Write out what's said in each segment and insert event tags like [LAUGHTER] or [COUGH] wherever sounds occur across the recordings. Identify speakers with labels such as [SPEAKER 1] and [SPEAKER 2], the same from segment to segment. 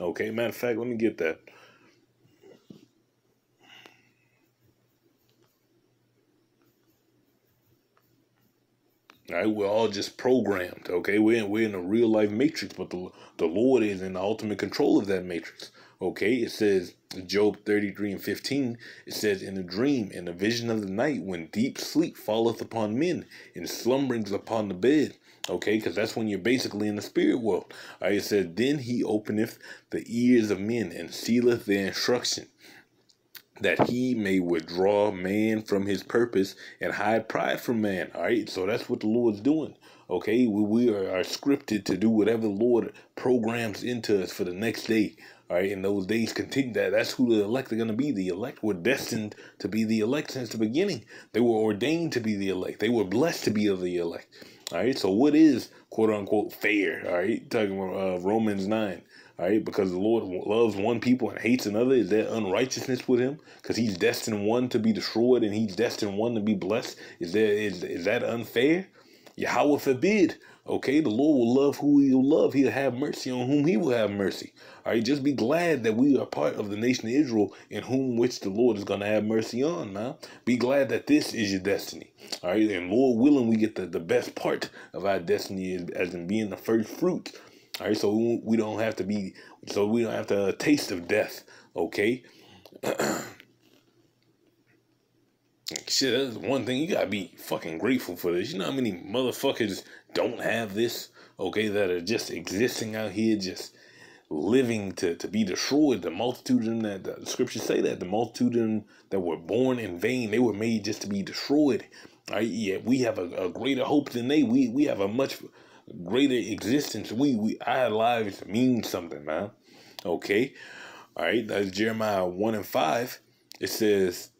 [SPEAKER 1] Okay, matter of fact, let me get that. Right, right, we're all just programmed. Okay, we're in, we're in a real life matrix, but the the Lord is in the ultimate control of that matrix. Okay, it says Job thirty three and fifteen. It says, "In a dream, in a vision of the night, when deep sleep falleth upon men, and slumberings upon the bed." Okay, because that's when you're basically in the spirit world. Right? it says, "Then he openeth the ears of men and sealeth their instruction." that he may withdraw man from his purpose and hide pride from man. All right, so that's what the Lord's doing. Okay, we, we are, are scripted to do whatever the Lord programs into us for the next day. All right, and those days continue that. That's who the elect are going to be. The elect were destined to be the elect since the beginning. They were ordained to be the elect. They were blessed to be of the elect. All right, so what is quote unquote fair? All right, talking about uh, Romans 9. All right, because the Lord loves one people and hates another. Is there unrighteousness with him? Because he's destined one to be destroyed and he's destined one to be blessed. Is there is is that unfair? Yahweh forbid. Okay, the Lord will love who he will love. He'll have mercy on whom he will have mercy. All right, just be glad that we are part of the nation of Israel in whom which the Lord is going to have mercy on, man. Be glad that this is your destiny. All right, and Lord willing, we get the, the best part of our destiny as, as in being the first fruit. All right, so we don't have to be, so we don't have to taste of death. Okay. [CLEARS THROAT] Shit, that's one thing you gotta be fucking grateful for this. You know how many motherfuckers don't have this, okay, that are just existing out here, just living to, to be destroyed. The multitude of them that the scriptures say that the multitude of them that were born in vain, they were made just to be destroyed. Right? Yeah, we have a, a greater hope than they. We we have a much greater existence. We we our lives mean something, man. Okay. All right, that's Jeremiah one and five. It says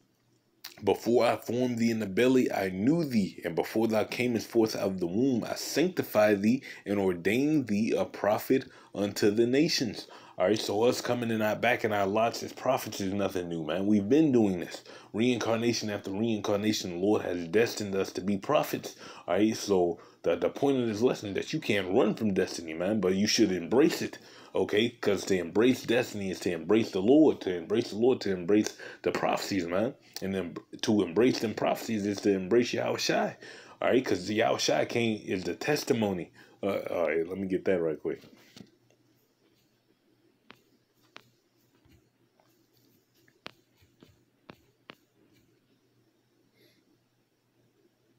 [SPEAKER 1] before I formed thee in the belly, I knew thee, and before thou camest forth out of the womb, I sanctified thee, and ordained thee a prophet unto the nations. All right, so us coming in our back in our lots as prophets is nothing new, man. We've been doing this. Reincarnation after reincarnation, the Lord has destined us to be prophets. All right, so the, the point of this lesson that you can't run from destiny, man, but you should embrace it, okay? Because to embrace destiny is to embrace the Lord, to embrace the Lord, to embrace the prophecies, man. And then to embrace them prophecies is to embrace shai. all right? Because shai came, is the testimony. Uh, all right, let me get that right quick.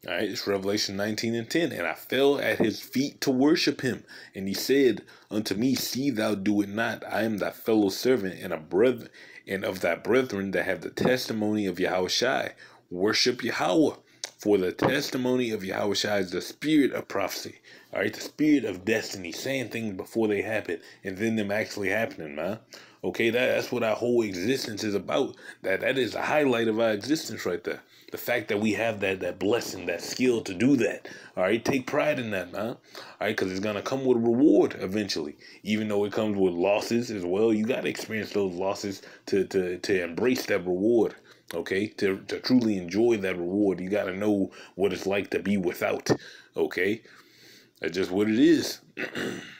[SPEAKER 1] All right, it's Revelation 19 and 10. And I fell at his feet to worship him. And he said unto me, See thou do it not. I am thy fellow servant and a brother and of thy brethren that have the testimony of Yahushai. Worship Yahweh. For the testimony of Yahushai is the spirit of prophecy. All right, the spirit of destiny, saying things before they happen and then them actually happening, man. Huh? Okay, that, that's what our whole existence is about. That that is the highlight of our existence right there. The fact that we have that that blessing, that skill to do that. All right, take pride in that, man. All right, because it's gonna come with a reward eventually. Even though it comes with losses as well, you gotta experience those losses to to to embrace that reward. Okay, to to truly enjoy that reward, you gotta know what it's like to be without. Okay, that's just what it is. [CLEARS THROAT]